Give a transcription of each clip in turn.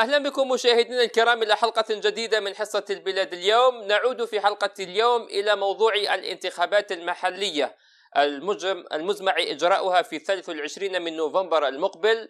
أهلا بكم مشاهدينا الكرام إلى حلقة جديدة من حصة البلاد اليوم نعود في حلقة اليوم إلى موضوع الانتخابات المحلية المجم المزمع إجراؤها في 23 من نوفمبر المقبل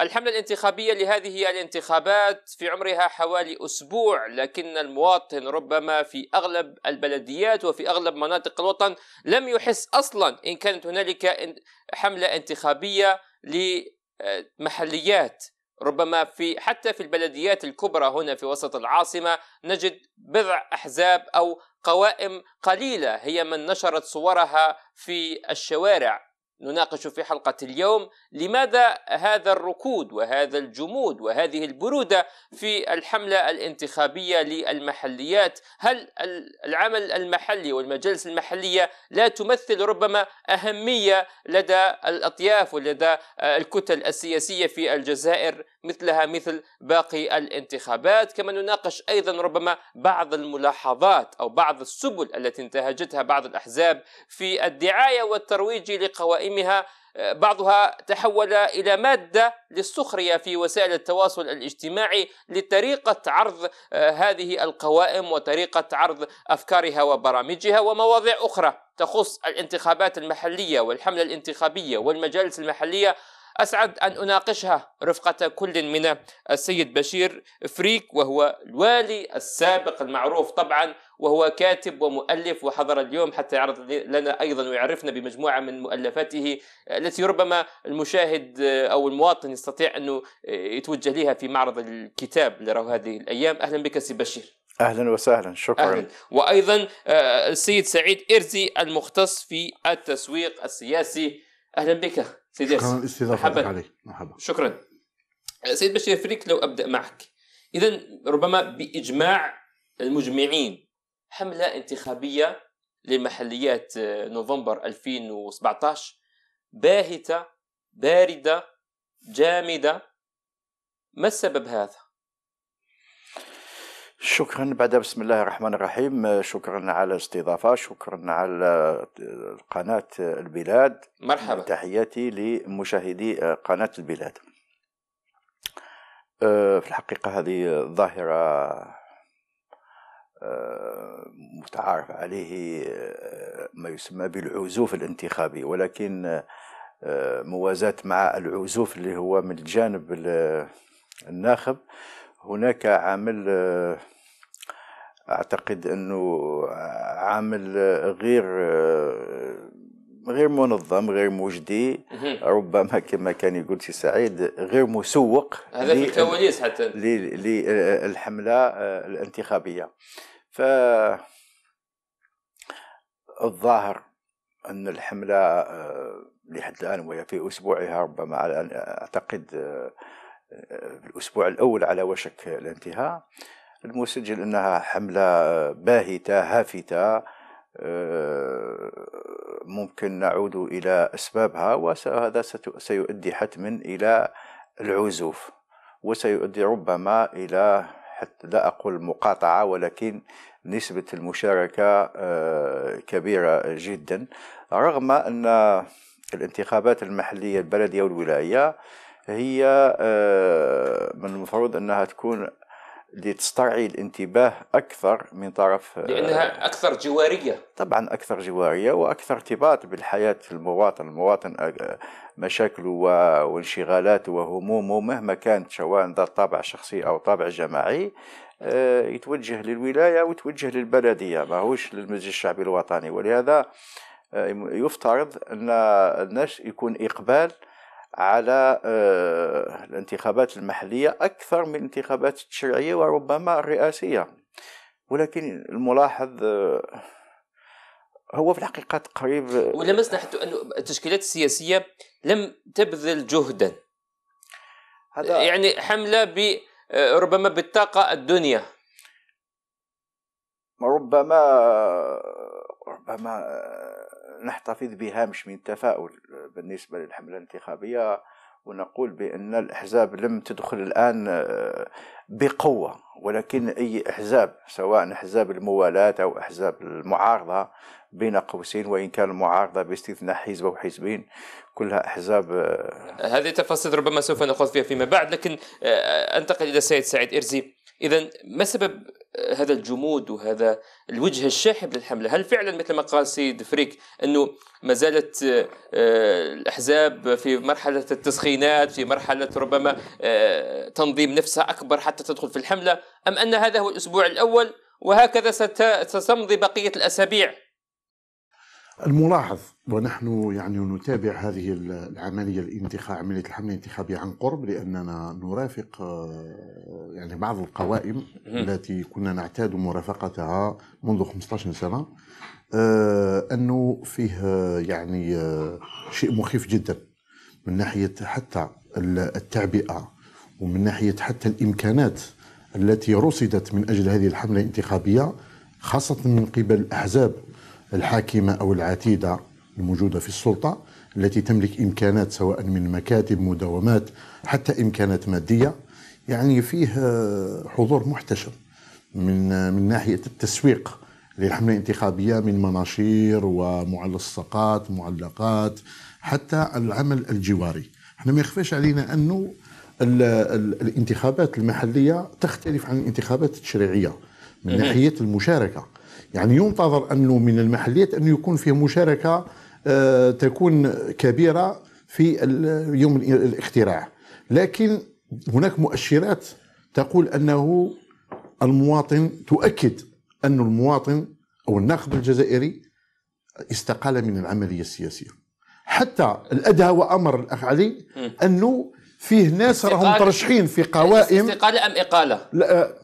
الحملة الانتخابية لهذه الانتخابات في عمرها حوالي أسبوع لكن المواطن ربما في أغلب البلديات وفي أغلب مناطق الوطن لم يحس أصلا إن كانت هنالك حملة انتخابية لمحليات ربما في حتى في البلديات الكبرى هنا في وسط العاصمة نجد بضع أحزاب أو قوائم قليلة هي من نشرت صورها في الشوارع نناقش في حلقة اليوم لماذا هذا الركود وهذا الجمود وهذه البرودة في الحملة الانتخابية للمحليات هل العمل المحلي والمجالس المحلية لا تمثل ربما أهمية لدى الأطياف ولدى آه، الكتل السياسية في الجزائر مثلها مثل باقي الانتخابات كما نناقش أيضا ربما بعض الملاحظات أو بعض السبل التي انتهجتها بعض الأحزاب في الدعاية والترويج لقوائم قوائمها بعضها تحول الى ماده للسخريه في وسائل التواصل الاجتماعي لطريقه عرض آه، هذه القوائم وطريقه عرض افكارها وبرامجها ومواضيع اخرى تخص الانتخابات المحليه والحمله الانتخابيه والمجالس المحليه أسعد أن أناقشها رفقة كل من السيد بشير فريك وهو الوالي السابق المعروف طبعا وهو كاتب ومؤلف وحضر اليوم حتى يعرض لنا أيضا ويعرفنا بمجموعة من مؤلفاته التي ربما المشاهد أو المواطن يستطيع أنه يتوجه لها في معرض الكتاب اللي راه هذه الأيام أهلا بك سي بشير اهلا وسهلا شكرا أهلاً. وايضا آه، السيد سعيد ارزي المختص في التسويق السياسي اهلا بك سيدي شكرا للاستضافه عليك مرحبا شكرا سيد بشير فريك لو ابدا معك اذا ربما باجماع المجمعين حمله انتخابيه لمحليات آه، نوفمبر 2017 باهته بارده جامده ما السبب هذا؟ شكرا بعد بسم الله الرحمن الرحيم شكرا على الاستضافة شكرا على قناة البلاد مرحبا تحياتي لمشاهدي قناة البلاد أه، في الحقيقة هذه ظاهرة أه، متعارف عليه أه، ما يسمى بالعزوف الانتخابي ولكن موازاة مع العزوف اللي هو من الجانب الناخب هناك عامل اعتقد انه عامل غير غير منظم غير مجدي ربما كما كان يقول سي سعيد غير مسوق هذا في الكواليس حتى للحمله الانتخابيه ف الظاهر ان الحمله لحد الان وهي في اسبوعها ربما على اعتقد الأسبوع الأول على وشك الانتهاء المسجل أنها حملة باهتة هافتة آه، ممكن نعود إلى أسبابها وهذا سيؤدي حتما إلى العزوف وسيؤدي ربما إلى حتى لا أقول مقاطعة ولكن نسبة المشاركة آه، كبيرة جدا رغم أن الانتخابات المحلية البلدية والولائية هي آه، من المفروض انها تكون لتسترعي الانتباه اكثر من طرف آه، لانها اكثر جواريه طبعا اكثر جواريه واكثر ارتباط بالحياه المواطن، المواطن آه، مشاكله وانشغالاته وهمومه مهما كانت سواء ذات طابع شخصي او طابع جماعي يتوجه للولايه ويتوجه للبلديه ماهوش للمجلس الشعبي الوطني ولهذا يفترض ان الناس يكون اقبال على آه، الانتخابات المحلية أكثر من الانتخابات التشريعية وربما الرئاسية ولكن الملاحظ آه، هو في الحقيقة قريب آه، ولمسنا حتى أن التشكيلات السياسية لم تبذل جهدا هذا يعني حملة ب ربما بالطاقة الدنيا ربما ربما نحتفظ بهامش من التفاؤل بالنسبة للحملة الانتخابية ونقول بأن الأحزاب لم تدخل الآن آه، بقوة ولكن أي أحزاب سواء أحزاب الموالاة أو أحزاب المعارضة بين قوسين وإن كان المعارضة باستثناء حزب أو حزبين كلها أحزاب آه، هذه تفاصيل ربما سوف نخوض فيها فيما بعد لكن آه، أنتقل إلى السيد سعيد إرزي إذا ما سبب هذا الجمود وهذا الوجه الشاحب للحمله، هل فعلا مثل ما قال سيد فريك انه ما زالت آه، الاحزاب في مرحله التسخينات، في مرحله ربما آه، تنظيم نفسها اكبر حتى تدخل في الحمله، ام ان هذا هو الاسبوع الاول وهكذا ستمضي بقيه الاسابيع الملاحظ ونحن يعني نتابع هذه العمليه الانتخاب عمليه الحمله الانتخابيه عن قرب لاننا نرافق آه، يعني بعض القوائم التي كنا نعتاد مرافقتها منذ 15 سنه آه، انه فيه آه، يعني شيء مخيف جدا من ناحيه حتى التعبئه ومن ناحيه حتى الامكانات التي رصدت من اجل هذه الحمله الانتخابيه خاصه من قبل الاحزاب الحاكمة أو العتيدة الموجودة في السلطة التي تملك إمكانات سواء من مكاتب مداومات حتى إمكانات مادية يعني فيه آه، حضور محتشم من آه، من ناحية التسويق للحملة الانتخابية من مناشير ومعلصقات معلقات حتى العمل الجواري احنا ما يخفاش علينا أنه الانتخابات المحلية تختلف عن الانتخابات التشريعية من ناحية المشاركة يعني ينتظر أنه من المحليات أنه يكون فيه مشاركة آه، تكون كبيرة في يوم الاختراع لكن هناك مؤشرات تقول أنه المواطن تؤكد أن المواطن أو الناخب الجزائري استقال من العملية السياسية حتى الأدهى وأمر الأخ علي أنه فيه ناس راهم مترشحين في قوائم استقالة أم إقالة؟ لا آه،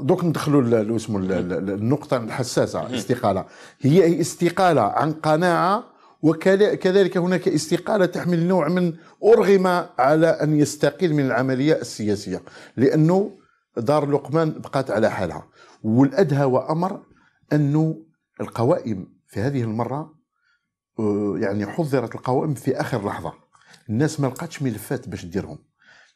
دوك ندخلوا اسمه النقطه الحساسه استقاله هي استقاله عن قناعه وكذلك هناك استقاله تحمل نوع من ارغم على ان يستقيل من العمليه السياسيه لانه دار لقمان بقات على حالها والادهى وامر انه القوائم في هذه المره آه، يعني حضرت القوائم في اخر لحظه الناس ما لقاتش ملفات باش ديرهم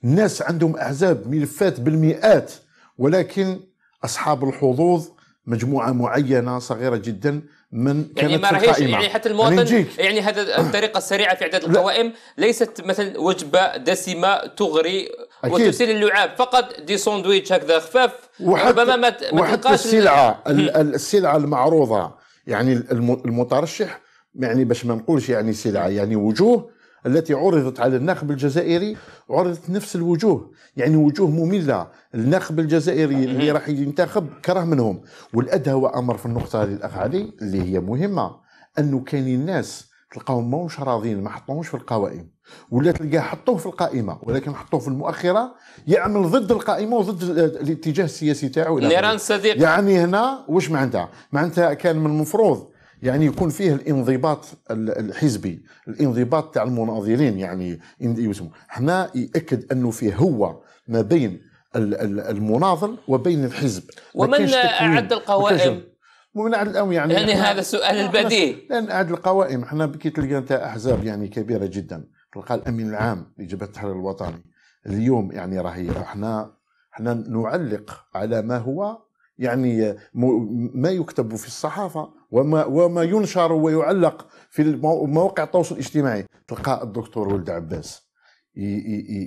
الناس عندهم احزاب ملفات بالمئات ولكن اصحاب الحظوظ مجموعه معينه صغيره جدا من يعني ما راهيش يعني حتى المواطن يعني, يعني هذا الطريقه السريعه في اعداد القوائم ليست مثلا وجبه دسمه تغري وتسيل اللعاب فقط دي ساندويتش هكذا خفاف ربما ما وحتى السلعه السلعه المعروضه يعني المترشح يعني باش ما نقولش يعني سلعه يعني وجوه التي عرضت على الناخب الجزائري عرضت نفس الوجوه يعني وجوه مملة الناخب الجزائري اللي راح ينتخب كره منهم والأدهى وأمر في النقطة هذه الأخ علي اللي هي مهمة أنه كاينين ناس تلقاهم ماهوش راضيين ما حطوهمش في القوائم ولا تلقاه حطوه في القائمه ولكن حطوه في المؤخره يعمل ضد القائمه وضد الاتجاه السياسي تاعو نيران صديق يعني هنا واش معناتها معناتها كان من المفروض يعني يكون فيه الانضباط الحزبي الانضباط تاع المناضلين يعني يسمو هنا ياكد انه فيه هو ما بين المناضل وبين الحزب ومن اعد القوائم ومن اعد القوائم يعني يعني هذا السؤال البديهي لان اعد القوائم احنا كي تلقى انت احزاب يعني كبيره جدا تلقى الامين العام لجبهه التحرير الوطني اليوم يعني راهي احنا احنا نعلق على ما هو يعني ما يكتب في الصحافه وما وما ينشر ويعلق في مواقع التواصل الاجتماعي تلقى الدكتور ولد عباس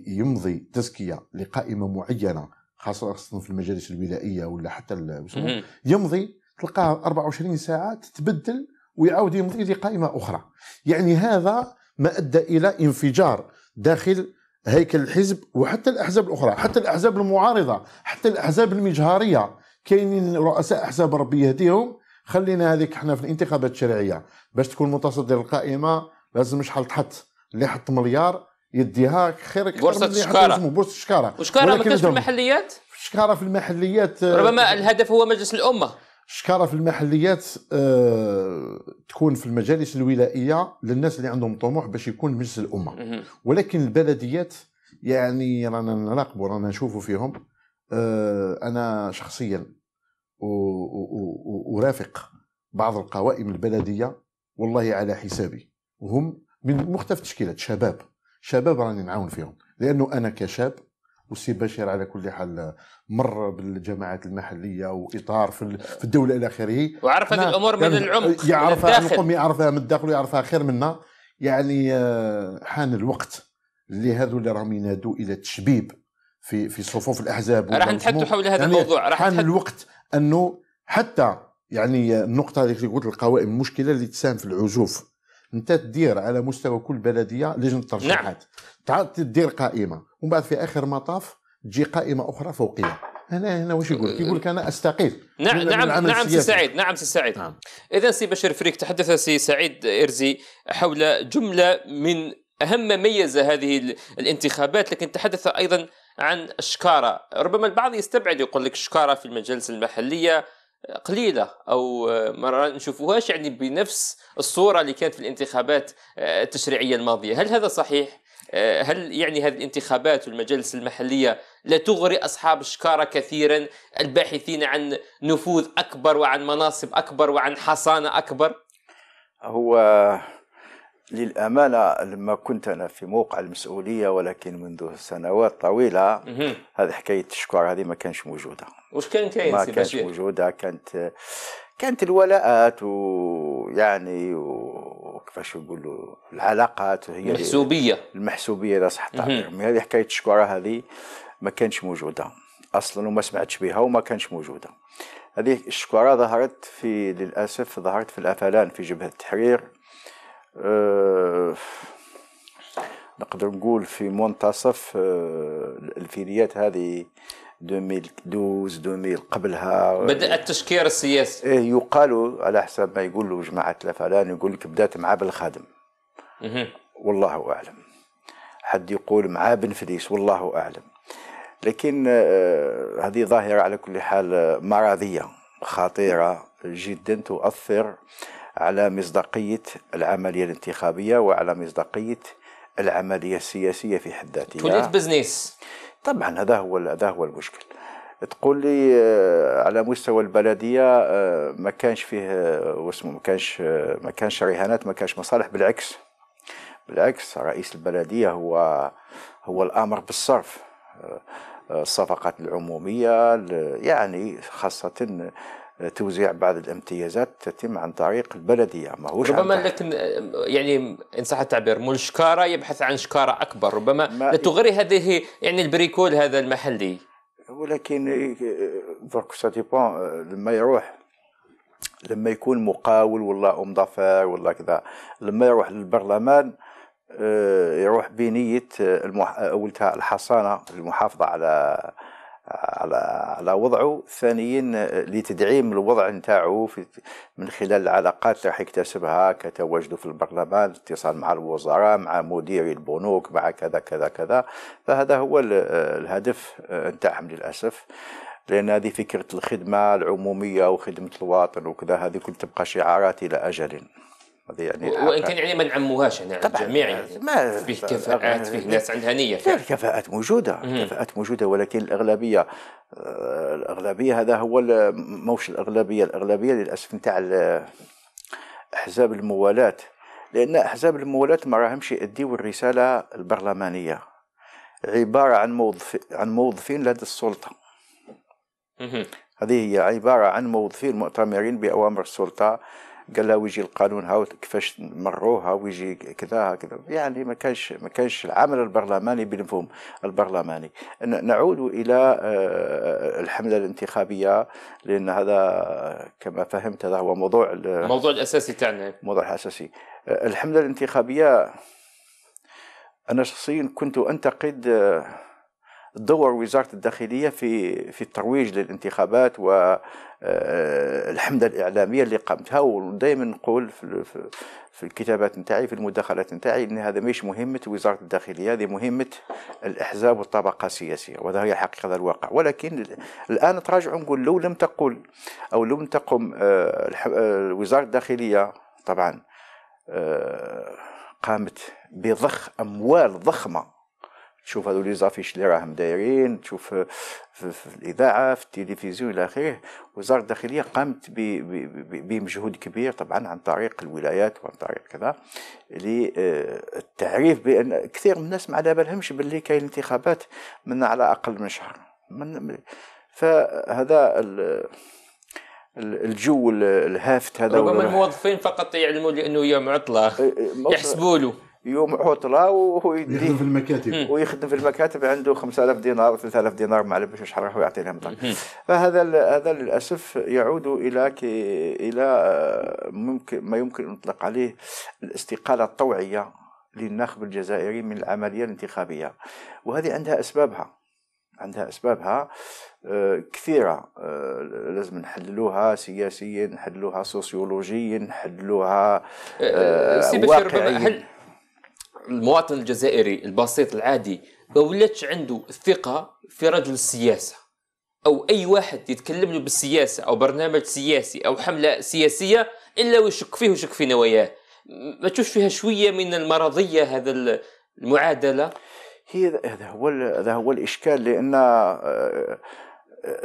يمضي تزكيه لقائمه معينه خاصه في المجالس الولائيه ولا حتى يمضي تلقاه 24 ساعه تتبدل ويعاود يمضي لقائمه اخرى يعني هذا ما ادى الى انفجار داخل هيكل الحزب وحتى الاحزاب الاخرى حتى الاحزاب المعارضه حتى الاحزاب المجهاريه كاينين رؤساء احزاب ربي يهديهم خلينا هذيك احنا في الانتخابات الشرعيه باش تكون متصدر القائمه لازم شحال تحط اللي حط مليار يديها خير بورصه الشكاره بورصه الشكاره وشكاره ما كانش في المحليات الشكاره في المحليات آه، ربما الهدف هو مجلس الامه الشكاره في المحليات آه تكون في المجالس الولائيه للناس اللي عندهم طموح باش يكون مجلس الامه ولكن البلديات يعني رانا نراقبوا رانا نشوفوا فيهم آه انا شخصيا ورافق بعض القوائم البلديه والله على حسابي وهم من مختلف التشكيلات شباب شباب راني نعاون فيهم لانه انا كشاب والسي بشير على كل حال مر بالجماعات المحليه واطار في في الدوله الى اخره وعرف هذه الامور من يعني العمق يعرفها الداخل يعرفها من الداخل ويعرفها خير منا يعني آه، حان الوقت اللي هذو اللي راهم ينادوا الى التشبيب في في صفوف الاحزاب راح نتحدث حول هذا يعني الموضوع راح حان الوقت انه حتى يعني النقطه اللي قلت القوائم المشكله اللي تساهم في العزوف انت تدير على مستوى كل بلديه لجنه ترشيحات نعم. تدير قائمه ومن بعد في اخر مطاف تجي قائمه اخرى فوقيه هنا هنا واش يقول؟ أه، يقول لك انا استقيل نعم نعم نعم سي سعيد نعم سي سعيد نعم. اذا سي بشير فريك تحدث سي سعيد ارزي حول جمله من اهم ما ميز هذه الانتخابات لكن تحدث ايضا عن الشكارة ربما البعض يستبعد يقول لك الشكارة في المجالس المحلية قليله او آه، ما نشوفوهاش يعني بنفس الصوره اللي كانت في الانتخابات آه، التشريعيه الماضيه هل هذا صحيح آه، هل يعني هذه الانتخابات والمجالس المحليه لا تغري اصحاب الشكاره كثيرا الباحثين عن نفوذ اكبر وعن مناصب اكبر وعن حصانه اكبر هو للأمانة لما كنت أنا في موقع المسؤولية ولكن منذ سنوات طويلة هذه حكاية الشكر هذه ما كانش موجودة واش كان كاين ما كانش موجودة كانت كانت الولاءات ويعني وكيفاش نقولوا العلاقات هي المحسوبية المحسوبية إذا صح التعبير هذه حكاية الشكر هذه ما كانش موجودة أصلا وما سمعتش بها وما كانش موجودة هذه الشكارة ظهرت في للأسف ظهرت في الأفلان في جبهة التحرير أه، نقدر نقول في منتصف أه، الفيريات هذه 2012 2000 قبلها أه، بدا التشكير السياسي ايه يقال على حسب ما يقولوا جماعه الفلان يقول لك بدات مع بالخادم والله اعلم حد يقول مع بن فليس والله اعلم لكن هذه ظاهره على كل حال مرضيه خطيره جدا تؤثر على مصداقية العملية الانتخابية وعلى مصداقية العملية السياسية في حد ذاتها توليت بزنس طبعا هذا هو هذا هو المشكل تقول لي آه، على مستوى البلديه آه، ما كانش فيه آه، واسمه ما كانش ما كانش رهانات ما كانش مصالح بالعكس بالعكس رئيس البلديه هو هو الامر بالصرف الصفقات العموميه يعني خاصه توزيع بعض الامتيازات تتم عن طريق البلديه ما هو ربما لكن يعني ان صح التعبير مول شكاره يبحث عن شكاره اكبر ربما إيه. لتغري هذه يعني البريكول هذا المحلي ولكن درك سا لما يروح لما يكون مقاول ولا ام ظفر ولا كذا لما يروح للبرلمان آه، يروح بنيه المح... الحصانه المحافظه على على على وضعه ثانيا لتدعيم الوضع نتاعو من خلال العلاقات اللي راح يكتسبها كتواجده في البرلمان اتصال مع الوزراء مع مديري البنوك مع كذا كذا كذا فهذا هو الهدف آه، نتاعهم للاسف لان هذه فكره الخدمه العموميه وخدمه الوطن وكذا هذه كل تبقى شعارات الى اجل هذه يعني وان كان يعني نعم، ما نعموهاش هنا طبعا الجميع يعني ما فيه كفاءات يعني فيه ناس عندها نيه فيه الكفاءات موجوده الكفاءات موجوده ولكن الاغلبيه آه، الاغلبيه هذا هو موش الاغلبيه الاغلبيه للاسف نتاع احزاب الموالاه لان احزاب الموالاه ما راهمش يديوا الرساله البرلمانيه عباره عن موظف عن موظفين لدى السلطه هذه هي عباره عن موظفين مؤتمرين باوامر السلطه قال لها ويجي القانون هاو كيفاش مروها ويجي كذا هكذا يعني ما كانش ما كانش العمل البرلماني بالمفهوم البرلماني نعود الى آه، آه، الحمله الانتخابيه لان هذا كما فهمت هذا هو موضوع الموضوع الاساسي تاعنا موضوع الاساسي آه، الحمله الانتخابيه انا شخصيا كنت انتقد دور وزاره الداخليه في في الترويج للانتخابات آه، الحمدة الاعلاميه اللي قامتها ودائما نقول في, في الكتابات نتاعي في المداخلات نتاعي ان هذا مش مهمه وزاره الداخليه هذه مهمه الاحزاب والطبقه السياسيه وهذا هي حقيقه هذا الواقع ولكن الان تراجع نقول لو لم تقل او لم تقم آه، آه، وزاره الداخليه طبعا قامت بضخ اموال ضخمه تشوف هذو لي زافيش اللي راهم دايرين تشوف في, الاذاعه في التلفزيون الى اخره وزاره الداخليه قامت بمجهود كبير طبعا عن طريق الولايات وعن طريق كذا للتعريف آه، بان كثير من الناس ما على بالهمش باللي كاين انتخابات من على اقل من شهر من فهذا الجو الهافت هذا ربما الموظفين فقط يعلموا لانه يوم عطله آه، آه، يحسبوا له يوم عطله وهو يديه في المكاتب ويخدم في المكاتب عنده 5000 دينار 3000 دينار ما عرفش شحال راح يعطي لهم فهذا هذا للاسف يعود الى كي الى آه، ممكن ما يمكن ان نطلق عليه الاستقاله الطوعيه للناخب الجزائري من العمليه الانتخابيه وهذه عندها اسبابها عندها اسبابها آه، كثيره آه، لازم نحللوها سياسيا نحللوها سوسيولوجيا نحللوها واقعيا المواطن الجزائري البسيط العادي ما ولاتش عنده الثقه في رجل السياسه او اي واحد يتكلم له بالسياسه او برنامج سياسي او حمله سياسيه الا ويشك فيه ويشك في نواياه ما تشوفش فيها شويه من المرضيه هذا المعادله هي هذا هو هذا هو الاشكال لان آه، آه،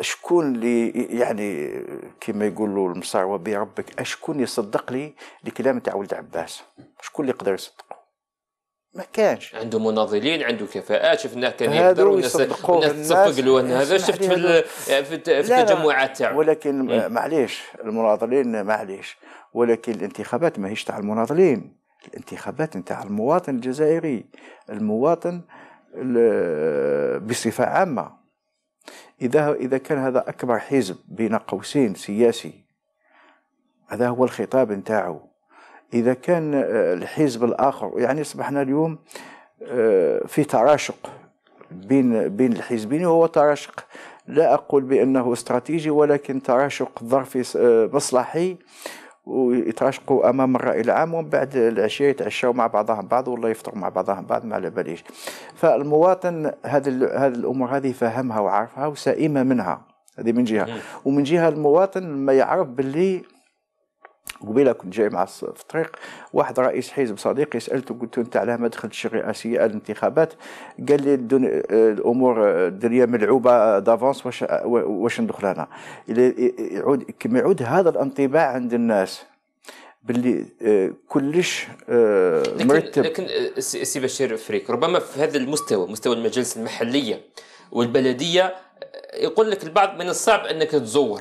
شكون اللي يعني كما يقولوا المصعوبة بربك اشكون يصدق لي الكلام تاع ولد عباس شكون اللي يقدر يصدق ما كانش عنده مناضلين عنده كفاءات شفناه كان يقدر الناس تصفق ان هذا شفت في في التجمعات تاعو ولكن معليش المناضلين معليش ولكن الانتخابات ماهيش تاع المناضلين الانتخابات نتاع المواطن الجزائري المواطن بصفه عامه اذا اذا كان هذا اكبر حزب بين قوسين سياسي هذا هو الخطاب نتاعو إذا كان آه، الحزب الآخر يعني أصبحنا اليوم آه، في تراشق بين بين الحزبين وهو تراشق لا أقول بأنه استراتيجي ولكن تراشق ظرفي آه، مصلحي ويتراشقوا امام الراي العام ومن بعد العشيه يتعشوا مع بعضهم بعض ولا يفطروا مع بعضهم بعض ما على باليش فالمواطن هذه هذه الامور هذه فهمها وعارفها وسائمه منها هذه من جهه نعم. ومن جهه المواطن ما يعرف باللي قبيله كنت جاي مع في الطريق واحد رئيس حزب صديقي سالته قلت له انت علاه ما دخلتش الرئاسيه الانتخابات قال لي الدنيا الامور الدنيا ملعوبه دافونس واش واش ندخل انا يعود كما يعود هذا الانطباع عند الناس باللي آه، كلش آه، مرتب لكن السي آه، بشير فريك ربما في هذا المستوى مستوى المجالس المحليه والبلديه يقول لك البعض من الصعب انك تزور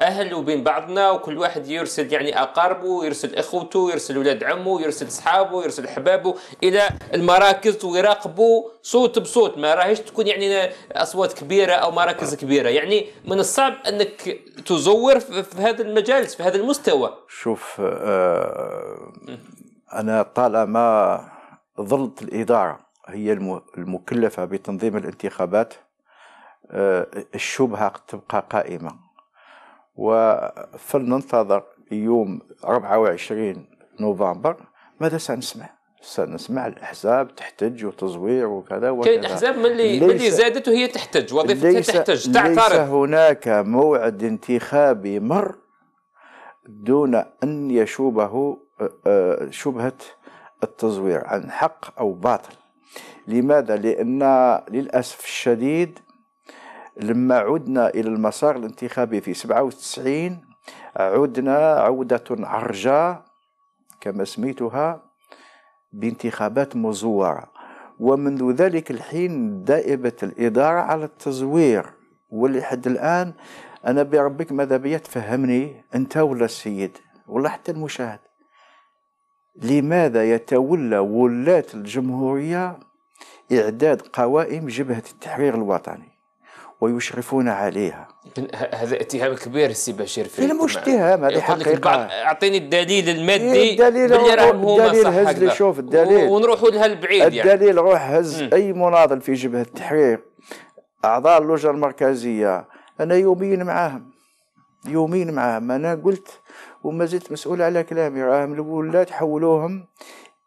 اهل وبين بعضنا وكل واحد يرسل يعني اقاربه يرسل اخوته يرسل ولاد عمه يرسل اصحابه يرسل احبابه الى المراكز ويراقبوا صوت بصوت ما راهيش تكون يعني اصوات كبيره او مراكز كبيره يعني من الصعب انك تزور في هذا المجالس في هذا المستوى شوف آه انا طالما ظلت الاداره هي المكلفه بتنظيم الانتخابات آه، الشبهه تبقى قائمه وفلننتظر يوم 24 نوفمبر ماذا سنسمع سنسمع الاحزاب تحتج وتزوير وكذا وكذا كاين احزاب من اللي من اللي زادت وهي تحتج وظيفتها تحتج تعترض ليس هناك موعد انتخابي مر دون ان يشوبه آه، آه، شبهه التزوير عن حق او باطل لماذا لان للاسف الشديد لما عدنا إلى المسار الانتخابي في 97 عدنا عودة عرجاء كما سميتها بانتخابات مزورة ومنذ ذلك الحين دائبة الإدارة على التزوير ولحد الآن أنا بربك ماذا بيا تفهمني أنت ولا السيد ولا حتى المشاهد لماذا يتولى ولاة الجمهورية إعداد قوائم جبهة التحرير الوطني ويشرفون عليها هذا اتهام كبير السي بشير في مش اتهام هذه حقيقه اعطيني الدليل المادي إيه الدليل الدليل هز لي شوف الدليل ونروحوا لها البعيد يعني الدليل روح هز م. اي مناضل في جبهه التحرير اعضاء اللجنه المركزيه انا يوميا معاهم يومين معاهم انا قلت وما زلت مسؤول على كلامي راهم الاولاد حولوهم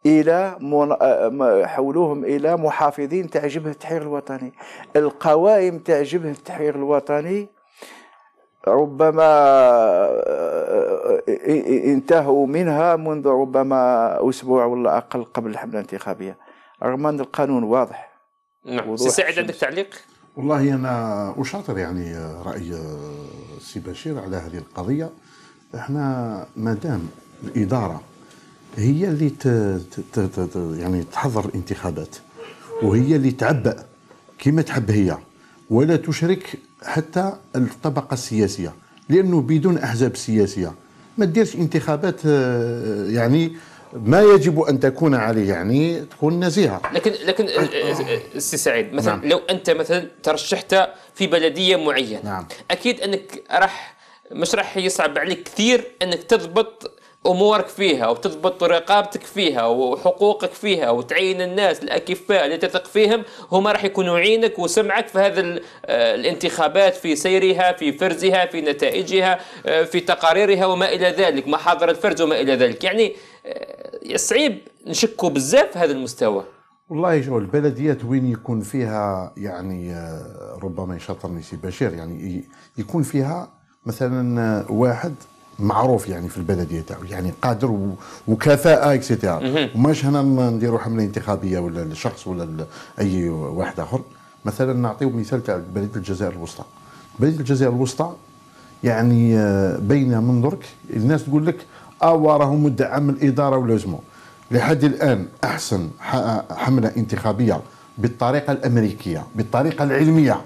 الى آه، حولوهم الى محافظين تاع جبهه التحرير الوطني القوائم تاع جبهه التحرير الوطني ربما آه، آه، انتهوا منها منذ ربما اسبوع ولا اقل قبل الحمله الانتخابيه رغم ان القانون واضح نعم سعيد عندك تعليق والله انا اشاطر يعني راي السي بشير على هذه القضيه احنا ما دام الاداره هي اللي يعني تحضر الانتخابات وهي اللي تعبأ كما تحب هي ولا تشرك حتى الطبقه السياسيه لانه بدون احزاب سياسيه ما ديرش انتخابات آه، يعني ما يجب ان تكون عليه يعني تكون نزيهه لكن لكن السي آه، آه، سعيد مثلا نعم. لو انت مثلا ترشحت في بلديه معينه نعم. اكيد انك راح مش راح يصعب عليك كثير انك تضبط امورك فيها وتضبط رقابتك فيها وحقوقك فيها وتعين الناس الاكفاء اللي تثق فيهم هما راح يكونوا عينك وسمعك في هذه آه، الانتخابات في سيرها في فرزها في نتائجها آه، في تقاريرها وما الى ذلك محاضر الفرز وما الى ذلك يعني آه، صعيب نشكوا بزاف هذا المستوى والله شو البلديات وين يكون فيها يعني ربما يشطرني سي بشير يعني يكون فيها مثلا واحد معروف يعني في البلديه تاعو يعني قادر وكفاءه اكسيتيرا وماش هنا نديروا حمله انتخابيه ولا لشخص ولا اي واحد اخر مثلا نعطيو مثال تاع بلديه الجزائر الوسطى بلديه الجزائر الوسطى يعني آه، بين من درك الناس تقول لك اوا راهو مدعم الاداره ولازمو لحد الان احسن حمله انتخابيه بالطريقه الامريكيه بالطريقه العلميه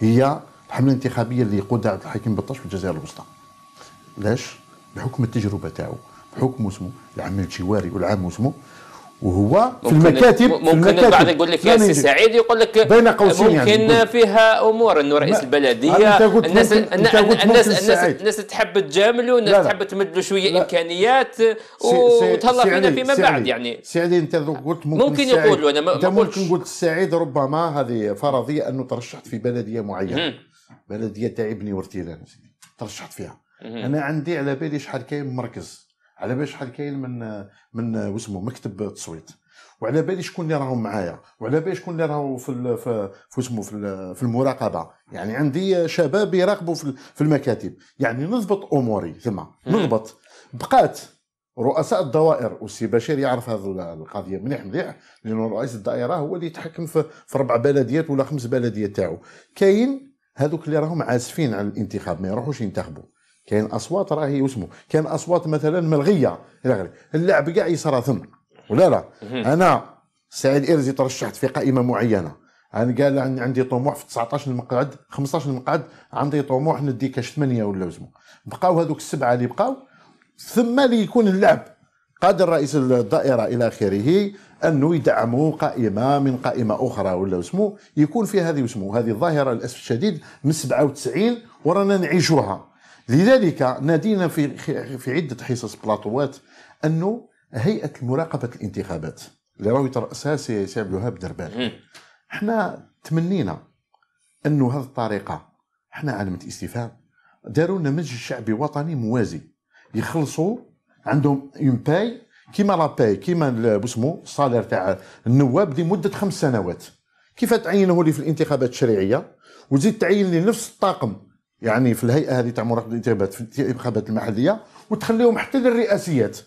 هي الحمله الانتخابيه اللي يقودها عبد الحكيم بطاش في الجزائر الوسطى علاش بحكم التجربه تاعو بحكم اسمه العام الجواري والعام اسمه وهو في المكاتب ممكن في المكاتب بعد يقول لك يا يعني سي سعيد يقول لك بين قوسين يعني. ممكن يعني فيها امور انه رئيس البلديه الناس الناس الناس الناس تحب تجامله الناس تحب تمد له شويه لا. امكانيات وتهلا فينا فيما بعد يعني سي انت قلت ممكن ممكن يقولوا انا ما انت ممكن قلت السعيد ربما هذه فرضيه انه ترشحت في بلديه معينه بلديه تعبني ورتيلان ترشحت فيها انا عندي على بالي شحال كاين مركز على بالي شحال كاين من من واسمو مكتب تصويت وعلى بالي شكون اللي راهم معايا وعلى بالي شكون اللي راهو في في اسمه في, في المراقبه يعني عندي شباب يراقبوا في المكاتب يعني نضبط اموري تما نضبط بقات رؤساء الدوائر وسي بشير يعرف هذه القضيه مليح مليح لانه رئيس الدائره هو اللي يتحكم في, في ربع بلديات ولا خمس بلديات تاعو كاين هذوك اللي راهم عازفين على الانتخاب ما يروحوش ينتخبوا كاين اصوات راهي وسمو كاين اصوات مثلا ملغيه الى غيره اللعب كاع يصرى ثم ولا لا انا سعيد ارزي ترشحت في قائمه معينه انا قال عندي طموح في 19 مقعد 15 مقعد عندي طموح ندي كاش 8 ولا وزمو بقاو هذوك السبعه اللي بقاو ثم اللي يكون اللعب قادر رئيس الدائره الى اخره انه يدعموا قائمه من قائمه اخرى ولا اسمه يكون في هذه اسمه هذه الظاهره للاسف الشديد من 97 ورانا نعيشوها لذلك نادينا في في عده حصص بلاطوات انه هيئه مراقبه الانتخابات اللي راهو يتراسها سي سي عبد الوهاب دربال حنا تمنينا انه هذه الطريقه حنا علامه استفهام داروا نمج شعبي وطني موازي يخلصوا عندهم اون باي كيما لا باي كيما بوسمو الصالير تاع النواب لمده خمس سنوات كيف تعينه لي في الانتخابات التشريعيه وزيد تعين لي نفس الطاقم يعني في الهيئه هذه تاع مراقبه الانتخابات في الانتخابات المحليه وتخليهم حتى للرئاسيات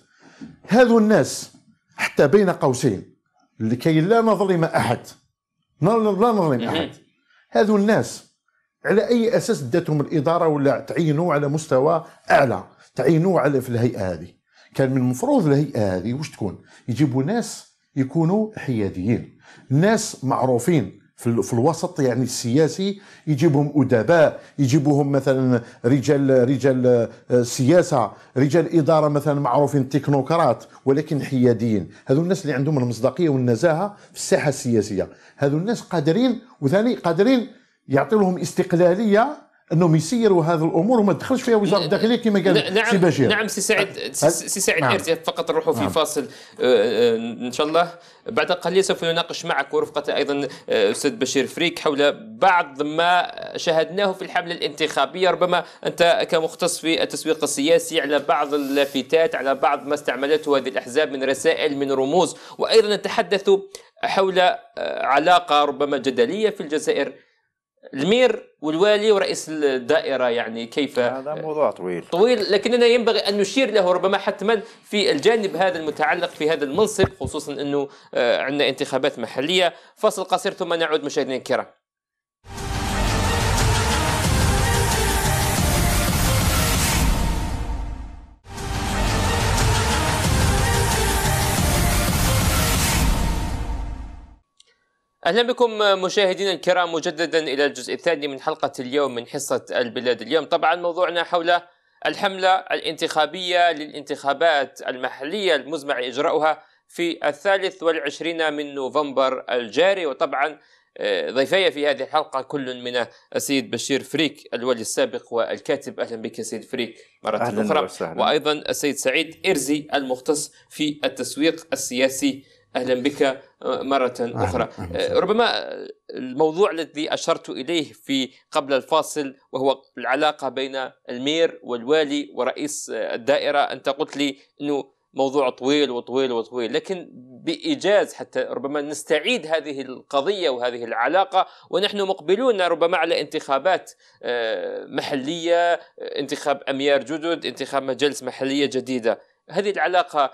هذو الناس حتى بين قوسين لكي لا نظلم احد لا نظلم احد هذو الناس على اي اساس داتهم الاداره ولا تعينوا على مستوى اعلى تعينوا على في الهيئه هذه كان من المفروض الهيئه هذه واش تكون يجيبوا ناس يكونوا حياديين ناس معروفين في الوسط يعني السياسي يجيبهم ادباء يجيبهم مثلا رجال رجال آه، سياسه رجال اداره مثلا معروفين تكنوقراط ولكن حياديين هذو الناس اللي عندهم المصداقيه والنزاهه في الساحه السياسيه هذو الناس قادرين وثاني قادرين يعطي لهم استقلاليه انهم يسيروا هذه الامور وما تدخلش فيها وزاره الداخليه كما قال نعم،, نعم سي بشير نعم أه؟ سي سعيد سي سعيد نعم. فقط نروحوا نعم. في فاصل أه، أه، ان شاء الله بعد قليل سوف نناقش معك ورفقة ايضا استاذ بشير فريك حول بعض ما شاهدناه في الحمله الانتخابيه ربما انت كمختص في التسويق السياسي على بعض اللافتات على بعض ما استعملته هذه الاحزاب من رسائل من رموز وايضا نتحدث حول علاقه ربما جدليه في الجزائر المير والوالي ورئيس الدائره يعني كيف هذا موضوع طويل طويل لكننا ينبغي ان نشير له ربما حتما في الجانب هذا المتعلق في هذا المنصب خصوصا انه آه، عندنا انتخابات محليه فصل قصير ثم نعود مشاهدينا الكرام اهلا بكم مشاهدينا الكرام مجددا الى الجزء الثاني من حلقه اليوم من حصه البلاد اليوم طبعا موضوعنا حول الحمله الانتخابيه للانتخابات المحليه المزمع اجراؤها في الثالث والعشرين من نوفمبر الجاري وطبعا آه، ضيفي في هذه الحلقه كل من السيد بشير فريك الولي السابق والكاتب اهلا بك سيد فريك مره اخرى وسهلا. وايضا السيد سعيد ارزي المختص في التسويق السياسي اهلا بك آه، مره اخرى آه، ربما الموضوع الذي اشرت اليه في قبل الفاصل وهو العلاقه بين المير والوالي ورئيس آه، الدائره انت قلت لي انه موضوع طويل وطويل وطويل لكن بإيجاز حتى ربما نستعيد هذه القضية وهذه العلاقة ونحن مقبلون ربما على انتخابات محلية انتخاب أميار جدد انتخاب مجالس محلية جديدة هذه العلاقة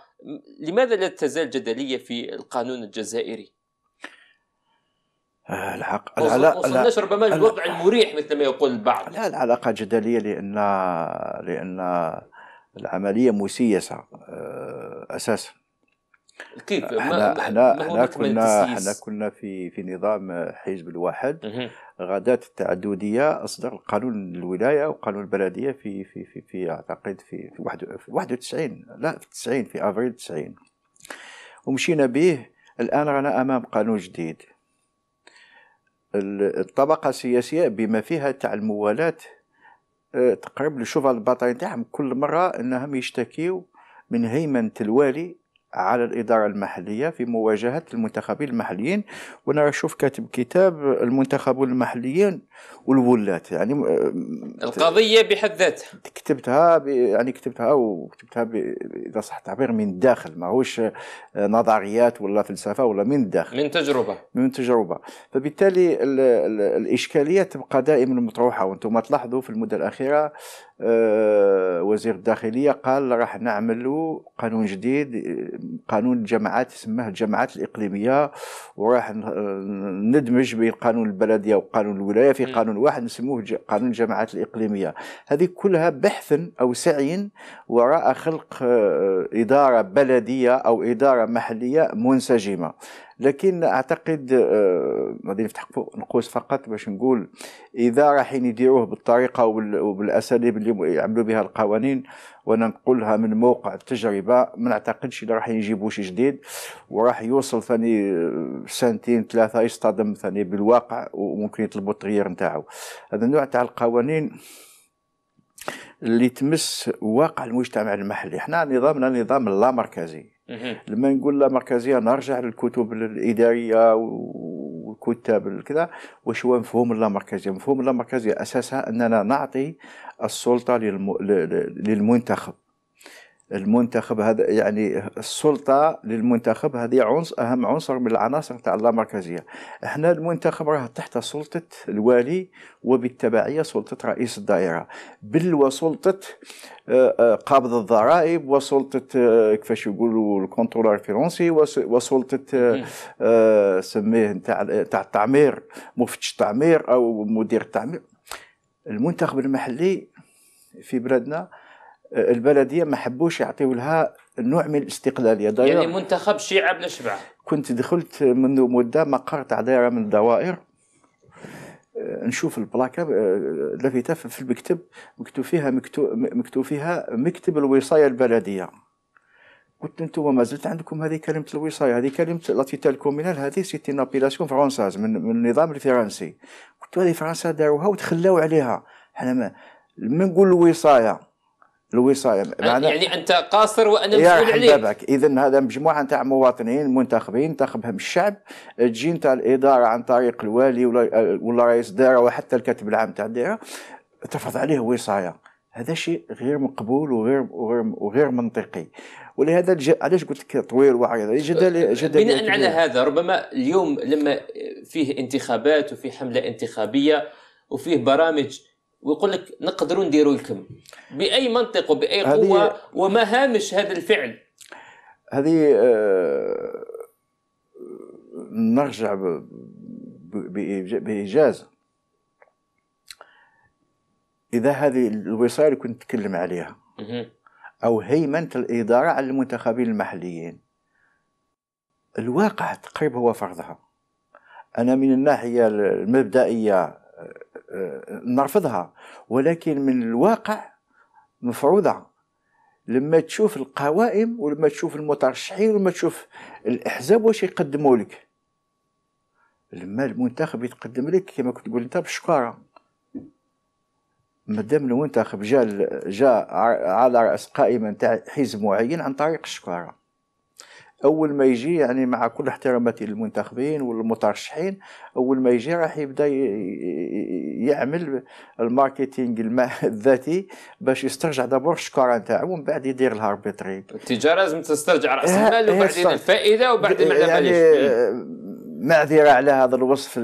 لماذا لا تزال جدلية في القانون الجزائري؟ آه، الحق العلاقة ربما الوضع المريح مثل ما يقول البعض لا العلاقة جدلية لأن لأن العملية مسيسة آه، أساسا كيف احنا احنا احنا كنا احنا كنا في في نظام حزب الواحد غادات التعدديه اصدر قانون الولايه وقانون البلديه في في في في اعتقد في في 91 لا في 90 في افريل 90 ومشينا به الان رانا امام قانون جديد الطبقه السياسيه بما فيها تاع الموالاه آه، تقرب لشوف البطل تاعهم كل مره انهم يشتكيو من هيمنه الوالي على الإدارة المحلية في مواجهة المنتخبين المحليين وأنا أشوف كاتب كتاب المنتخبون المحليين والولات يعني القضية بحد ذاتها كتبتها يعني كتبتها وكتبتها إذا صح التعبير من الداخل ماهوش نظريات ولا فلسفة ولا من الداخل من تجربة من تجربة فبالتالي الإشكالية تبقى دائما مطروحة وأنتم تلاحظوا في المدة الأخيرة آه، وزير الداخليه قال راح نعملوا قانون جديد قانون الجماعات يسمه الجماعات الاقليميه وراح ندمج بين قانون البلديه وقانون الولايه في قانون واحد نسموه قانون الجماعات الاقليميه هذه كلها بحث او سعي وراء خلق آه، اداره بلديه او اداره محليه منسجمه لكن اعتقد آه، غادي نفتح نقوس فقط باش نقول اذا رايحين يديروه بالطريقه وبالاساليب اللي يعملوا بها القوانين وانا نقولها من موقع التجربه ما نعتقدش اللي راح يجيبوا شي جديد وراح يوصل ثاني آه، سنتين ثلاثه يصطدم ثاني بالواقع وممكن يطلبوا التغيير نتاعو هذا النوع تاع القوانين اللي تمس واقع المجتمع المحلي احنا نظامنا نظام لا مركزي لما نقول لا مركزيه نرجع للكتب الاداريه والكتاب كذا واش هو مفهوم اللامركزيه مفهوم اللامركزيه اساسها اننا نعطي السلطه للم... للمنتخب المنتخب هذا يعني السلطه للمنتخب هذه عنصر اهم عنصر من العناصر تاع اللامركزيه احنا المنتخب راه تحت سلطه الوالي وبالتبعيه سلطه رئيس الدائره بل وسلطه آه، آه، قابض الضرائب وسلطه آه، كيفاش يقولوا الكونترولر الفرنسي وسلطه سميه تاع تاع التعمير مفتش التعمير او مدير التعمير المنتخب المحلي في بلادنا البلديه ما حبوش يعطيو لها نوع من الاستقلاليه دايرة يعني منتخب شيعه بنشبع كنت دخلت منذ مده مقر تاع دائره من الدوائر آه، نشوف البلاكه لافته في المكتب مكتوب فيها مكتوب مكتوب فيها مكتب الوصايه البلديه قلت انتم ما زلت عندكم هذه كلمه الوصايه هذه كلمه لاتيتال كومينال هذه سيتي نابيلاسيون فرونساز من, من النظام الفرنسي قلت هذه فرنسا داروها وتخلاو عليها حنا ما نقول الوصايه الوصايه يعني انت قاصر وانا مسؤول عليك حبابك اذا هذا مجموعه نتاع مواطنين منتخبين انتخبهم الشعب تجي نتاع الاداره عن طريق الوالي ولا ولا رئيس الدائره وحتى الكاتب العام تاع الدائره ترفض عليه وصايه هذا شيء غير مقبول وغير وغير وغير منطقي ولهذا الج... علاش قلت لك طويل وعريض جدال جدال بناء على هذا ربما اليوم لما فيه انتخابات وفيه حمله انتخابيه وفيه برامج ويقول لك نقدروا نديروا لكم باي منطق وباي قوه وما هامش هذا الفعل هذه آه نرجع بايجاز اذا هذه الوصايه اللي كنت تكلم عليها او هيمنه الاداره على المنتخبين المحليين الواقع تقريبا هو فرضها انا من الناحيه المبدئيه آه، نرفضها ولكن من الواقع مفروضة لما تشوف القوائم ولما تشوف المترشحين ولما تشوف الأحزاب واش يقدموا لك لما المنتخب يتقدم لك كما كنت تقول انت بالشكارة مادام المنتخب جا جا على رأس قائمة تاع حزب معين عن طريق الشكارة اول ما يجي يعني مع كل احتراماتي للمنتخبين والمترشحين اول ما يجي راح يبدا يعمل الماركتينغ الذاتي باش يسترجع دابور الشكاره نتاعو ومن بعد يدير الهاربيتري التجاره لازم تسترجع راس المال وبعدين الفائده وبعدين يعني معذره على هذا الوصف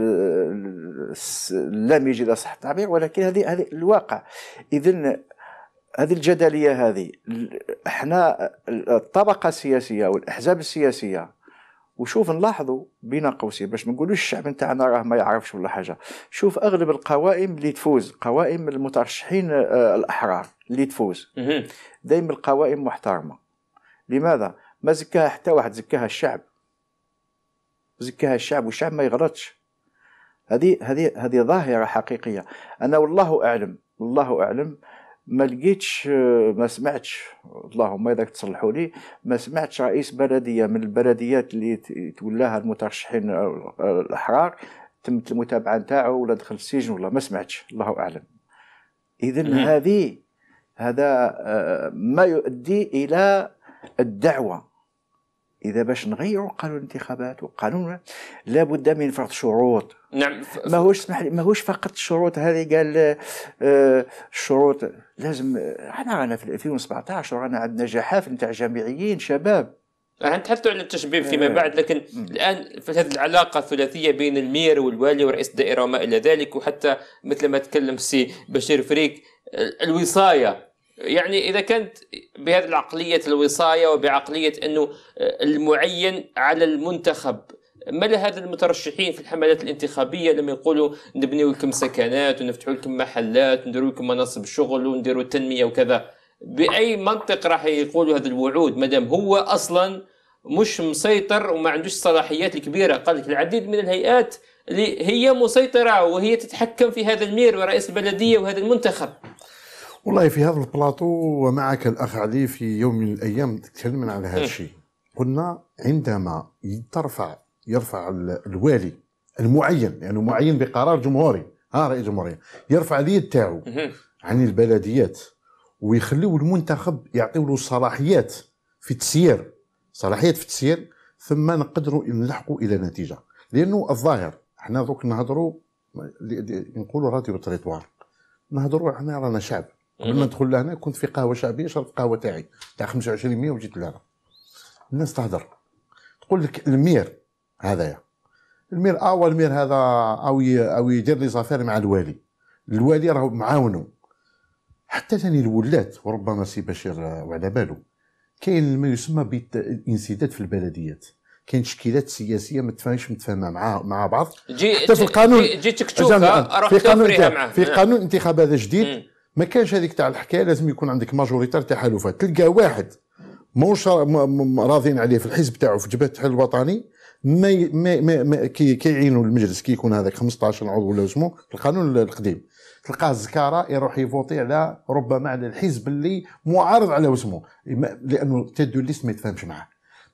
لم اذا صح التعبير ولكن هذه هذه الواقع اذا هذه الجدليه هذه احنا الطبقه السياسيه والاحزاب السياسيه وشوف نلاحظوا بين قوسين باش ما نقولوش الشعب نتاعنا راه ما يعرفش ولا حاجه شوف اغلب القوائم اللي تفوز قوائم المترشحين آه، الاحرار اللي تفوز دائما القوائم محترمه لماذا ما زكاها حتى واحد زكاها الشعب زكاها الشعب والشعب ما يغلطش هذه هذه هذه ظاهره حقيقيه انا والله اعلم والله اعلم ما لقيتش ما سمعتش اللهم اذا تصلحوا لي ما سمعتش رئيس بلديه من البلديات اللي تولاها المترشحين الاحرار تمت المتابعه نتاعو ولا دخل السجن ولا ما سمعتش الله اعلم اذا هذه هذا آه، ما يؤدي الى الدعوه اذا باش نغيروا قانون الانتخابات وقانون لابد من فرض شروط نعم ماهوش اسمح لي ماهوش فقط الشروط هذه قال آه، الشروط لازم احنا رانا في 2017 رانا عندنا جحاف نتاع جامعيين شباب نتحدثوا عن التشبيب فيما آه. بعد لكن الان في هذه العلاقه الثلاثيه بين المير والوالي ورئيس الدائره وما الى ذلك وحتى مثل ما تكلم سي بشير فريك الوصايه يعني اذا كنت بهذه العقليه الوصايه وبعقليه انه آه، المعين على المنتخب ما هذا المترشحين في الحملات الانتخابيه لما يقولوا نبنيو لكم سكنات ونفتحوا لكم محلات ونديروا لكم مناصب شغل ونديروا التنميه وكذا باي منطق راح يقولوا هذه الوعود ما دام هو اصلا مش مسيطر وما عندوش الصلاحيات الكبيره قال لك العديد من الهيئات اللي هي مسيطره وهي تتحكم في هذا المير ورئيس البلديه وهذا المنتخب والله في هذا البلاطو ومعك الاخ علي في يوم من الايام تكلمنا على هذا إيه. الشيء قلنا عندما ترفع يرفع الوالي المعين يعني معين بقرار جمهوري ها رئيس الجمهوريه يرفع اليد تاعو إيه. عن البلديات ويخليو المنتخب يعطيو له صلاحيات في التسيير صلاحيات في التسيير ثم نقدروا نلحقوا الى نتيجه لانه الظاهر احنا دوك نهضروا نقولوا راديو تريتوار نهضروا احنا رانا شعب قبل ما ندخل لهنا كنت في قهوه شعبيه شربت قهوه تاعي تاع 25 ميه وجيت لهنا الناس تهضر تقول لك المير هذايا المير اه المير هذا او او يدير لي زافير مع الوالي الوالي راه معاونه حتى ثاني الولات وربما سي بشير وعلى بالو كاين ما يسمى بالانسداد في البلديات كاين تشكيلات سياسيه ما تفهمش متفاهمه مع مع بعض جي حتى في القانون جي تكتوفه آه، في قانون في قانون انتخاب هذا جديد ما كانش هذيك تاع الحكايه لازم يكون عندك ماجوريتار تحالفات تلقى واحد موش راضين عليه في الحزب تاعو في جبهه التحالف الوطني ما ما ما, ما كي كيعينوا المجلس كي يكون هذاك 15 عضو ولا اسمه القانون القديم تلقاه زكاره يروح يفوتي على ربما على الحزب اللي معارض على اسمه لانه تدو ليست ما يتفاهمش معاه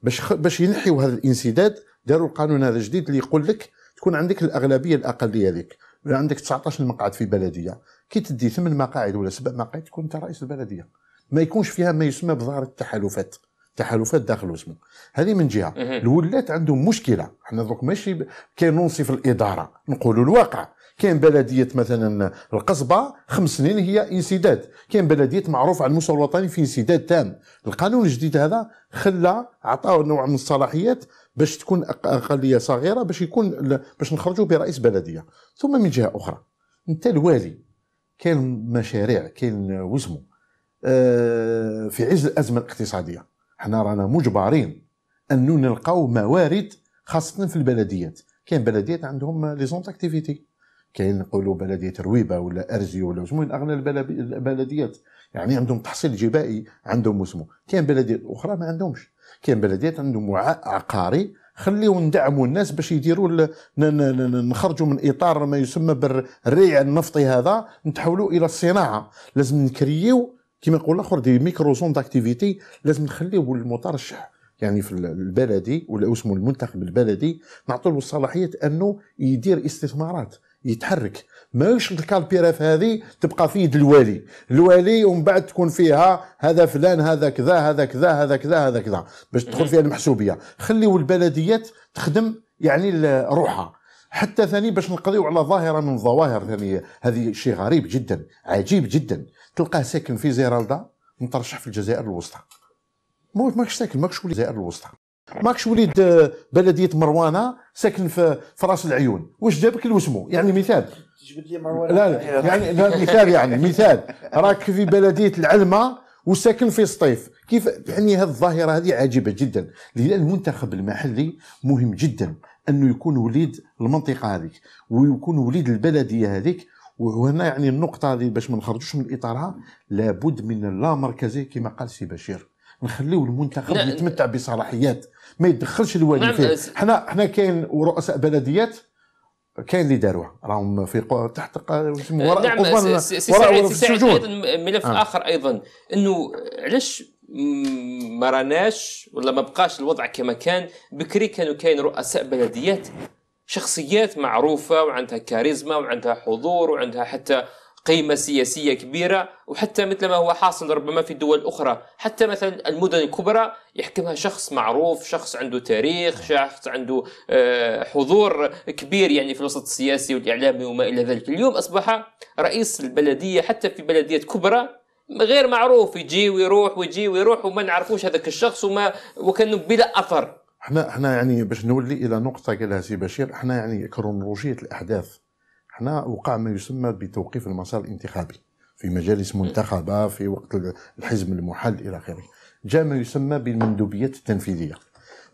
باش باش ينحيوا هذا الانسداد داروا القانون هذا الجديد اللي يقول لك تكون عندك الاغلبيه الاقليه هذيك عندك 19 مقعد في بلديه كي تدي ثمان مقاعد ولا سبع مقاعد تكون انت رئيس البلديه ما يكونش فيها ما يسمى بظاهره التحالفات تحالفات داخل اسمه هذه من جهه الولات عندهم مشكله احنا دروك ماشي كاين نصف الاداره نقولوا الواقع كاين بلديه مثلا القصبه خمس سنين هي انسداد كاين بلديه معروف على المستوى الوطني في انسداد تام القانون الجديد هذا خلى عطاه نوع من الصلاحيات باش تكون اقليه صغيره باش يكون باش نخرجوا برئيس بلديه ثم من جهه اخرى انت الوالي كاين مشاريع كاين وسمو آه، في عز الازمه الاقتصاديه حنا رانا مجبرين ان نلقاو موارد خاصه في البلديات كاين بلديات عندهم لي زونت اكتيفيتي كاين نقولوا بلديه رويبه ولا ارزيو ولا وسمو اغلى البلديات يعني عندهم تحصيل جبائي عندهم وسمو كاين بلديات اخرى ما عندهمش كاين بلديات عندهم وعاء عقاري خليو ندعموا الناس باش يديروا نخرجوا من اطار ما يسمى بالريع النفطي هذا نتحولوا الى الصناعه لازم نكريو كما يقول الاخر دي ميكرو زون داكتيفيتي لازم نخليو المترشح يعني في البلدي ولا اسمه المنتخب البلدي نعطوا له الصلاحيه انه يدير استثمارات يتحرك ماهوش الكال بيراف هذه تبقى في يد الوالي الوالي ومن بعد تكون فيها هذا فلان هذا كذا هذا كذا هذا كذا هذا كذا باش تدخل فيها المحسوبيه خليو البلديات تخدم يعني روحها حتى ثاني باش نقضيو على ظاهره من الظواهر ثاني هذه شيء غريب جدا عجيب جدا تلقاه ساكن في زيرالدا مترشح في الجزائر الوسطى ماكش ساكن ماكش في الجزائر الوسطى ماكش وليد آه، بلديه مروانه ساكن في راس العيون واش جابك لوسمو يعني مثال تجبد لي مروانه لا لا يعني لا مثال يعني مثال راك في بلديه العلمه وساكن في سطيف كيف يعني هذه الظاهره هذه عجيبه جدا لان المنتخب المحلي مهم جدا انه يكون وليد المنطقه هذيك ويكون وليد البلديه هذيك وهنا يعني النقطه هذه باش ما نخرجوش من اطارها لابد من اللامركزيه كما قال سي بشير نخليو المنتخب يتمتع بصلاحيات ما يدخلش الوالي نعم فيه حنا حنا كاين ورؤساء بلديات كاين اللي داروها راهم في تحت نعم، وراء نعم وراء سي ايضا ملف آه. اخر ايضا انه علاش ما راناش ولا ما بقاش الوضع كما كان بكري كانوا كاين رؤساء بلديات شخصيات معروفه وعندها كاريزما وعندها حضور وعندها حتى قيمة سياسية كبيرة وحتى مثل ما هو حاصل ربما في دول أخرى حتى مثلا المدن الكبرى يحكمها شخص معروف شخص عنده تاريخ شخص عنده آه، حضور كبير يعني في الوسط السياسي والإعلامي وما إلى ذلك اليوم أصبح رئيس البلدية حتى في بلدية كبرى غير معروف يجي ويروح ويجي ويروح وما نعرفوش هذاك الشخص وما وكانه بلا اثر احنا احنا يعني باش نولي الى نقطه قالها سي بشير احنا يعني كرونولوجيه الاحداث حنا وقع ما يسمى بتوقيف المسار الانتخابي في مجالس منتخبه في وقت الحزب المحل الى اخره جاء ما يسمى بالمندوبيات التنفيذيه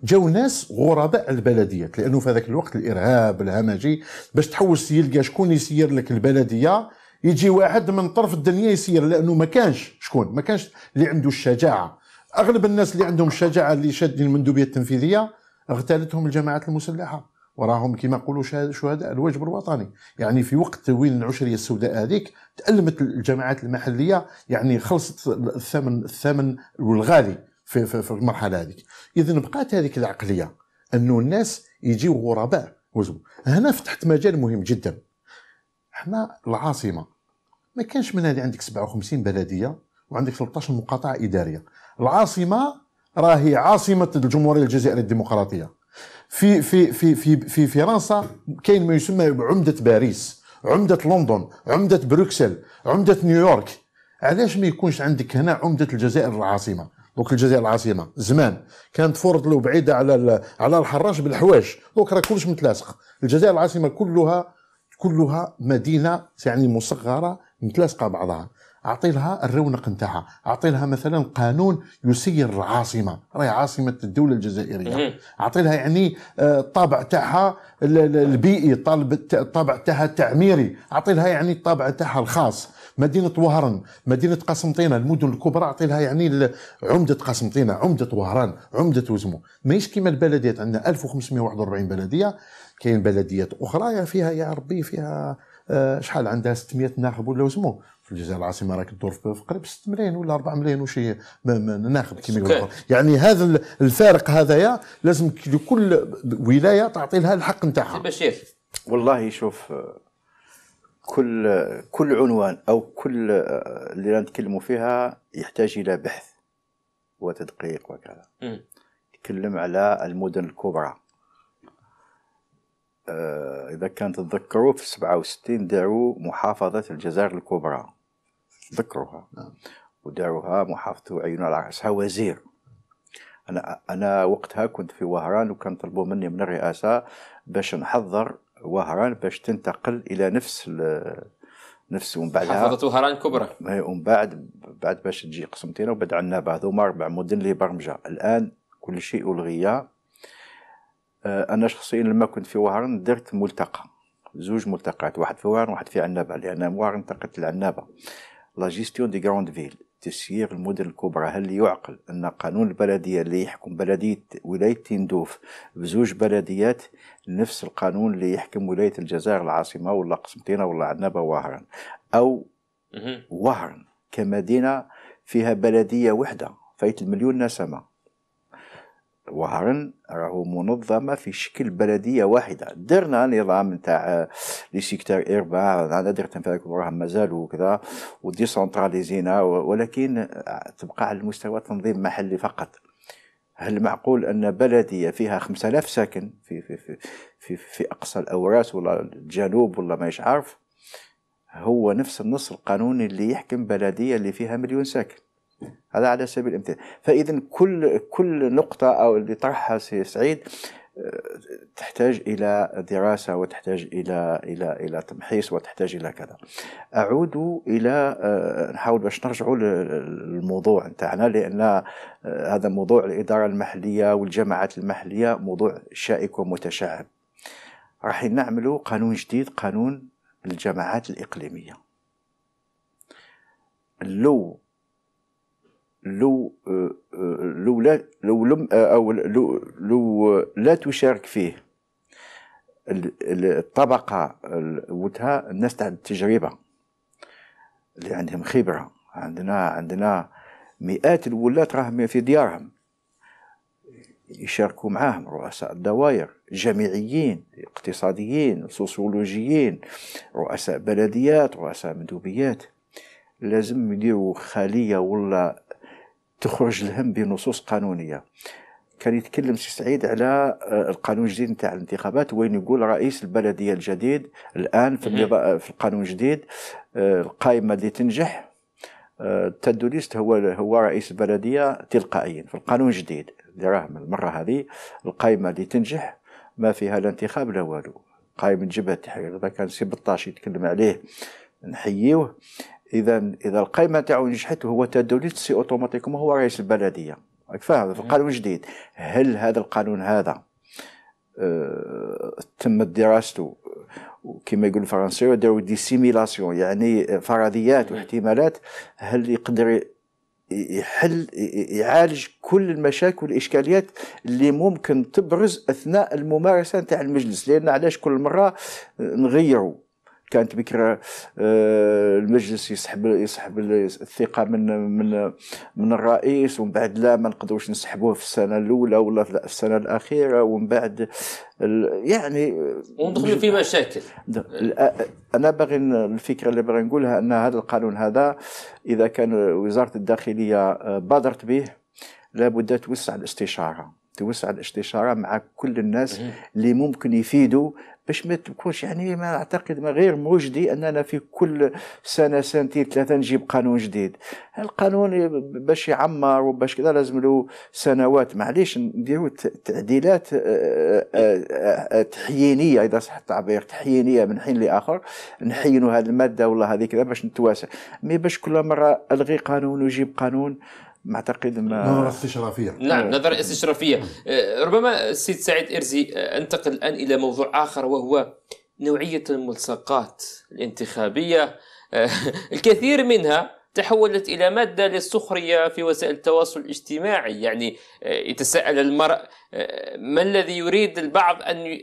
جاو ناس غرباء البلديات لانه في هذاك الوقت الارهاب الهمجي باش تحوس يلقى شكون يسير لك البلديه يجي واحد من طرف الدنيا يسير لانه ما كانش شكون ما كانش اللي عنده الشجاعه اغلب الناس اللي عندهم الشجاعه اللي شادين المندوبيه التنفيذيه اغتالتهم الجماعات المسلحه وراهم كما نقولوا شهداء الواجب الوطني يعني في وقت تمويل العشريه السوداء هذيك تالمت الجماعات المحليه يعني خلصت الثمن الثمن والغالي في, في, في المرحله هذيك اذا بقات هذيك العقليه انه الناس يجيو غرباء هنا فتحت مجال مهم جدا احنا العاصمه ما كانش من هذه عندك 57 بلديه وعندك 13 مقاطعه اداريه العاصمه راهي عاصمه الجمهوريه الجزائريه الديمقراطيه في في في في في فرنسا كاين ما يسمى بعمده باريس عمده لندن عمده بروكسل عمده نيويورك علاش ما يكونش عندك هنا عمده الجزائر العاصمه دوك الجزائر العاصمه زمان كانت لو بعيده على على الحراش بالحواش دوك راه كلش متلاصق الجزائر العاصمه كلها كلها مدينه يعني مصغره متلاصقه بعضها اعطي لها الرونق نتاعها اعطي لها مثلا قانون يسير العاصمه راهي عاصمه الدوله الجزائريه اعطي لها يعني الطابع آه، تاعها البيئي الطابع تاعها التعميري اعطي لها يعني الطابع تاعها الخاص مدينه وهران مدينه قسنطينه المدن الكبرى اعطي لها يعني عمده قسنطينه عمده وهران عمده وزمو ماهيش كيما البلديات عندنا 1541 بلديه كاين بلديات اخرى فيها يا ربي فيها آه، شحال عندها 600 ناخب ولا وزمو في الجزائر العاصمه راك تدور في قريب 6 ملايين ولا 4 ملايين وشي ناخذ كيما يقولوا يعني هذا الفارق هذايا لازم لكل ولايه تعطي لها الحق نتاعها بشير والله شوف كل كل عنوان او كل آه، اللي نتكلموا فيها يحتاج الى بحث وتدقيق وكذا نتكلم على المدن الكبرى آه، اذا كان تتذكروا في 67 داروا محافظه الجزائر الكبرى ذكرها نعم. ودعوها محافظة عيون على رأسها وزير أنا أنا وقتها كنت في وهران وكان طلبوا مني من الرئاسة باش نحضر وهران باش تنتقل إلى نفس نفس ومن بعدها محافظة وهران الكبرى ومن بعد بعد باش تجي قسمتين وبعد عندنا هذوما أربع مدن اللي برمجة الآن كل شيء ألغي آه، أنا شخصيا لما كنت في وهران درت ملتقى زوج ملتقات واحد في وهران واحد في عنابة لأن وهران انتقلت لعنابة لا جيستيون دي غراند فيل تسيير المدن الكبرى هل يعقل أن قانون البلدية اللي يحكم بلدية ولاية تندوف بزوج بلديات نفس القانون اللي يحكم ولاية الجزائر العاصمة ولا قسنطينة ولا عنابة وهران أو وهران كمدينة فيها بلدية وحدة فايت المليون نسمة وهرن راهو منظمه في شكل بلديه واحده درنا نظام نتاع لي سيكتور اربع انا درت فيك راهم مازال وكذا وديسونتراليزينا ولكن تبقى على المستوى تنظيم محلي فقط هل معقول ان بلديه فيها 5000 ساكن في في في في, في اقصى الاوراس ولا الجنوب ولا يش عارف هو نفس النص القانوني اللي يحكم بلديه اللي فيها مليون ساكن هذا على سبيل الامثال فاذا كل كل نقطه او اللي طرحها سي سعيد آه، تحتاج الى دراسه وتحتاج الى الى الى تمحيص وتحتاج الى كذا اعود الى آه، نحاول باش نرجعوا للموضوع نتاعنا لان آه، هذا موضوع الاداره المحليه والجماعات المحليه موضوع شائك ومتشعب راح نعملوا قانون جديد قانون الجماعات الاقليميه لو لو آه، آه، لو لا لو لم آه، او لو, لو لا تشارك فيه الطبقه ودها الناس تاع التجربه اللي عندهم خبره عندنا عندنا مئات الولات راهم في ديارهم يشاركوا معاهم رؤساء الدوائر جامعيين اقتصاديين سوسيولوجيين رؤساء بلديات رؤساء مندوبيات لازم يديروا خلية ولا تخرج لهم بنصوص قانونيه كان يتكلم سي سعيد على آه، القانون الجديد نتاع الانتخابات وين يقول رئيس البلديه الجديد الان في, في القانون الجديد آه، القائمه اللي تنجح آه، التدوليست هو هو رئيس البلديه تلقائيا في القانون الجديد اللي راه من المره هذه القائمه اللي تنجح ما فيها لا انتخاب لا والو قائمه جبهه التحرير هذا كان سي بطاش يتكلم عليه نحييوه اذا اذا القائمه تاعو نجحت هو تدوليت سي اوتوماتيكوم هو رئيس البلديه راك فاهم في القانون الجديد هل هذا القانون هذا أه تمت دراسته وكما يقول الفرنسيون داروا دي سيميلاسيون يعني فرضيات واحتمالات هل يقدر يحل يعالج كل المشاكل والاشكاليات اللي ممكن تبرز اثناء الممارسه نتاع المجلس لان علاش كل مره نغيروا كانت بكرة آه، المجلس يسحب يسحب الثقة من من من الرئيس ومن بعد لا ما نقدروش نسحبوه في السنة الأولى ولا في السنة الأخيرة ومن بعد يعني وندخلوا في مشاكل أنا باغي الفكرة اللي باغي نقولها أن هذا القانون هذا إذا كان وزارة الداخلية آه، بادرت به لابد توسع الاستشارة توسع الاستشاره مع كل الناس اللي ممكن يفيدوا باش ما تكونش يعني ما اعتقد ما غير مجدي اننا في كل سنه سنتين ثلاثه نجيب قانون جديد القانون باش يعمر وباش كذا لازم له سنوات معليش نديروا تعديلات آه، آه، آه، تحيينيه اذا صح التعبير تحيينيه من حين لاخر نحينوا هذه الماده ولا هذه كذا باش نتواسع مي باش كل مره الغي قانون ويجيب قانون ما اعتقد ما نظره استشرافيه نعم نظره استشرافيه أه، ربما السيد سعيد ارزي أه، انتقل الان الى موضوع اخر وهو نوعيه الملصقات الانتخابيه أه، الكثير منها تحولت إلى مادة للسخرية في وسائل التواصل الاجتماعي يعني يتساءل المرء ما الذي يريد البعض أن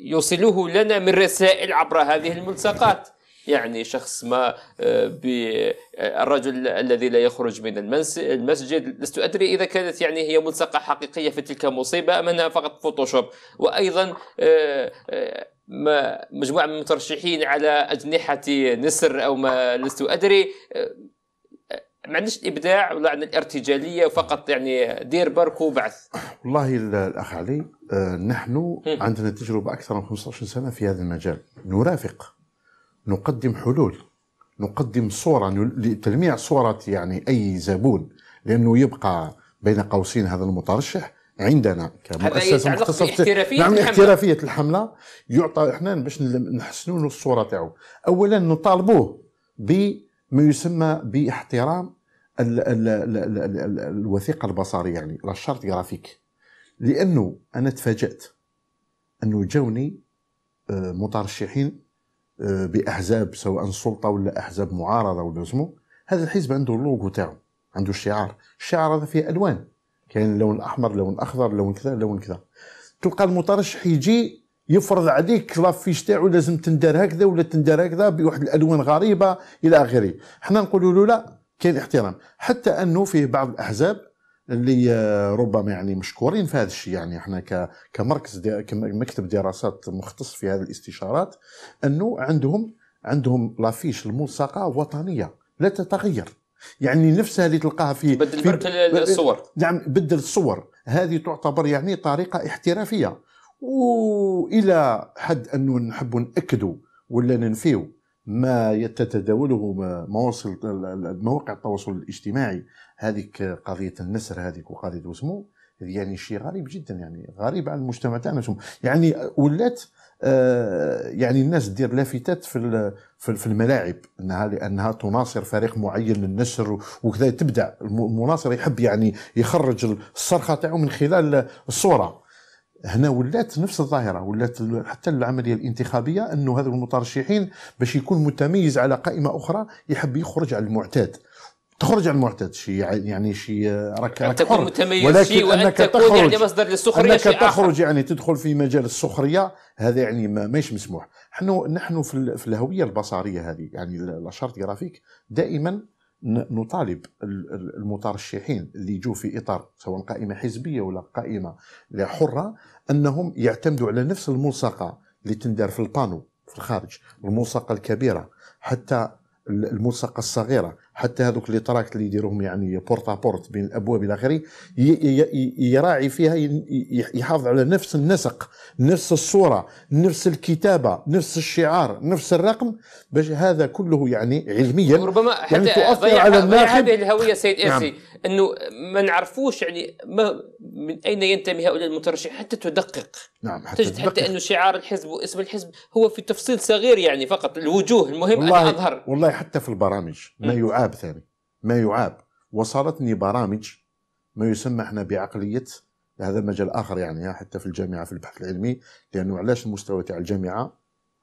يوصلوه لنا من رسائل عبر هذه الملصقات يعني شخص ما آه، بالرجل آه، الذي لا يخرج من المسجد لست أدري إذا كانت يعني هي ملصقة حقيقية في تلك المصيبة أم أنها فقط فوتوشوب وأيضا آه، ما مجموعة من المترشحين على أجنحة نسر أو ما لست أدري ما عندناش الابداع ولا عندنا الارتجاليه فقط يعني دير برك وبعث والله الاخ علي نحن عندنا تجربه اكثر من 15 سنه في هذا المجال نرافق نقدم حلول نقدم صورة لتلميع صورة يعني أي زبون لأنه يبقى بين قوسين هذا المترشح عندنا كمؤسسه مختصه نعم احترافيه الحمله يعطى احنا باش نحسنوا الصوره تاعو اولا نطالبوه بما يسمى باحترام الـ الـ الـ الـ الـ الـ الوثيقه البصريه يعني لا جرافيك لانه انا تفاجات انه جوني آه، مترشحين آه، باحزاب سواء سلطه ولا احزاب معارضه ولا اسمه هذا الحزب عنده اللوغو تاعو عنده الشعار الشعار هذا فيه الوان كاين اللون الاحمر اللون الاخضر اللون كذا اللون كذا تلقى المترشح يجي يفرض عليك لافيش تاعو لازم تندار هكذا ولا تندار هكذا بواحد الالوان غريبه الى اخره حنا نقولوا له لا كاين احترام حتى انه فيه بعض الاحزاب اللي آه، ربما يعني مشكورين في هذا الشيء يعني احنا كمركز دي كمكتب دراسات مختص في هذه الاستشارات انه عندهم عندهم لافيش الملصقه وطنيه لا تتغير يعني نفسها اللي تلقاها في بدل في الصور نعم بدل الصور هذه تعتبر يعني طريقه احترافيه والى حد انه نحب ناكدوا ولا ننفيو ما تتداوله آه، مواصل مواقع التواصل الاجتماعي هذيك قضيه النسر هذيك وقضيه وسمو يعني شيء غريب جدا يعني غريب على المجتمع تاعنا يعني ولات آه، يعني الناس دير لافتات في في الملاعب انها لانها تناصر فريق معين للنسر وكذا تبدع المناصر يحب يعني يخرج الصرخه تاعو من خلال الصوره هنا ولات نفس الظاهره ولات حتى العمليه الانتخابيه انه هذو المترشحين باش يكون متميز على قائمه اخرى يحب يخرج على المعتاد تخرج عن المعتاد شيء يعني شيء رك رك تكون متميز ولكن شيء وأن أنك تكون يعني تخرج يعني مصدر للسخرية أنك شيء تخرج آخر. يعني تدخل في مجال السخرية هذا يعني ماهيش مسموح نحن نحن في, في الهوية البصرية هذه يعني الأشارت جرافيك دائما نطالب المترشحين اللي يجوا في اطار سواء قائمه حزبيه ولا قائمه حره انهم يعتمدوا على نفس الملصقه اللي تندار في البانو في الخارج الملصقه الكبيره حتى الملصقه الصغيره حتى هذوك لي تراكت اللي يديروهم يعني بورتا بورت بين الابواب الى اخره يراعي فيها يحافظ على نفس النسق نفس الصوره نفس الكتابه نفس الشعار نفس الرقم باش هذا كله يعني علميا ربما يعني حتى يعني تؤثر على الناخب هذه الهويه سيد اسي نعم. انه ما نعرفوش يعني ما من اين ينتمي هؤلاء المترشحين حتى تدقق نعم حتى تجد تدقق. حتى انه شعار الحزب واسم الحزب هو في تفصيل صغير يعني فقط الوجوه المهم والله ان اظهر والله حتى في البرامج ما يعاد يعاب ثاني ما يعاب وصلتني برامج ما يسمى احنا بعقليه هذا مجال اخر يعني حتى في الجامعه في البحث العلمي لانه علاش المستوى تاع الجامعه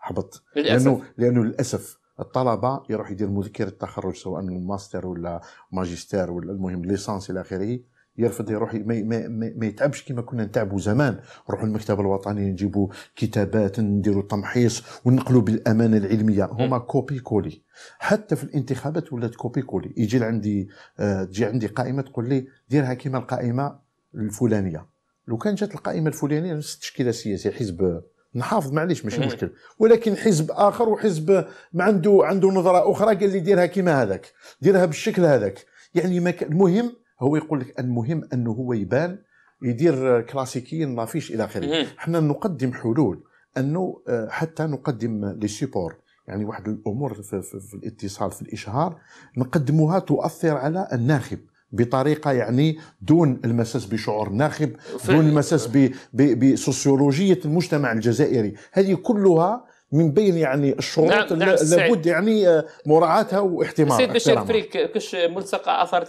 هبط لانه لانه للاسف الطلبه يروح يدير مذكره التخرج سواء ماستر ولا ماجستير ولا المهم ليسانس الى اخره يرفض يروح ما, ما, ما يتعبش كما كنا نتعبوا زمان نروحوا للمكتب الوطني نجيبوا كتابات نديروا تمحيص ونقلوا بالامانه العلميه هما كوبي كولي حتى في الانتخابات ولات كوبي كولي يجي عندي آه، تجي عندي قائمه تقول لي ديرها كما القائمه الفلانيه لو كان جات القائمه الفلانيه نفس التشكيله السياسيه حزب نحافظ معليش ماشي مشكل ولكن حزب اخر وحزب ما عنده عنده نظره اخرى قال لي ديرها كما هذاك ديرها بالشكل هذاك يعني ما المهم هو يقول لك المهم انه هو يبان يدير كلاسيكيين ما فيش الى اخره حنا نقدم حلول انه آه، حتى نقدم لي سيبور يعني واحد الامور في, في, في الاتصال في الاشهار نقدموها تؤثر على الناخب بطريقه يعني دون المساس بشعور الناخب دون المساس بسوسيولوجيه المجتمع الجزائري هذه كلها من بين يعني الشروط نعم نعم لابد يعني آه، مراعاتها واحتمالها سيد بشير فريك كش ملصقه اثرت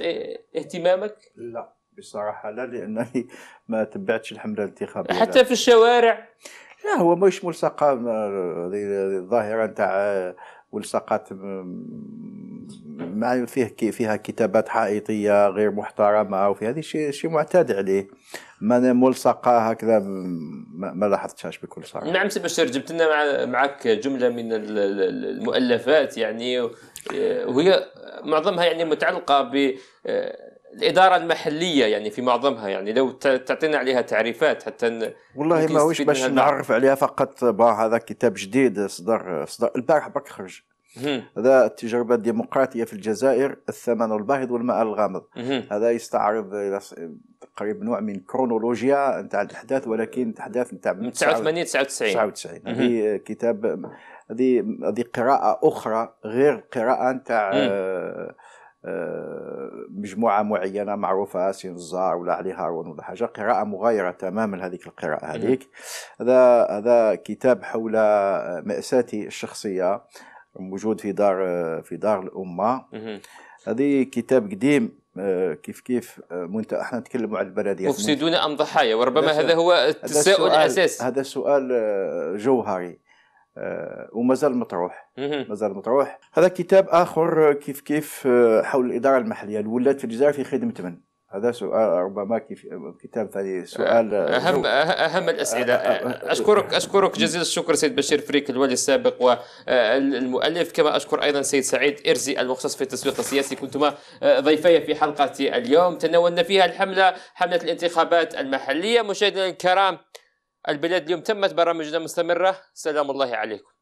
اهتمامك؟ لا بصراحه لا لانني ما تبعتش الحمله الانتخابيه حتى في الشوارع لا هو مش ملصقه آه، هذه الظاهره نتاع والصقت ما فيه فيها كتابات حائطيه غير محترمه وفي هذه شيء شيء معتاد عليه ما ملصقه هكذا ما لاحظتهاش بكل صراحه نعم سي بشير جبت لنا معك جمله من المؤلفات يعني وهي معظمها يعني متعلقه ب الاداره المحليه يعني في معظمها يعني لو تعطينا عليها تعريفات حتى والله ماهوش باش نعرف عليها فقط با هذا كتاب جديد صدر صدر البارح برك خرج هذا التجربة الديمقراطية في الجزائر الثمن الباهظ والماء الغامض هذا يستعرض تقريبا نوع من كرونولوجيا نتاع الأحداث ولكن الأحداث نتاع من 89 99 99 هذه كتاب هذه هذه قراءة أخرى غير قراءة نتاع آه، مجموعة معينة معروفة سين ولا عليها هارون ولا حاجة قراءة مغايرة تماما هذيك القراءة هذيك هذا هذا كتاب حول مأساتي الشخصية موجود في دار في دار الأمة هذه كتاب قديم آه، كيف كيف آه، منت... احنا نتكلم على البلديات مفسدون ام ضحايا وربما هذا هو التساؤل الاساسي هذا سؤال جوهري آه، ومازال مطروح مازال مطروح هذا كتاب اخر آه، كيف كيف آه، حول الاداره المحليه الولاد في الجزائر في خدمه من هذا سؤال ربما كيف كتاب ثاني سؤال اهم جو. اهم الاسئله اشكرك اشكرك جزيل الشكر سيد بشير فريك الوالي السابق والمؤلف كما اشكر ايضا سيد سعيد ارزي المختص في التسويق السياسي كنتما ضيفي في حلقه اليوم تناولنا فيها الحمله حمله الانتخابات المحليه مشاهدينا الكرام البلاد اليوم تمت برامجنا مستمرة سلام الله عليكم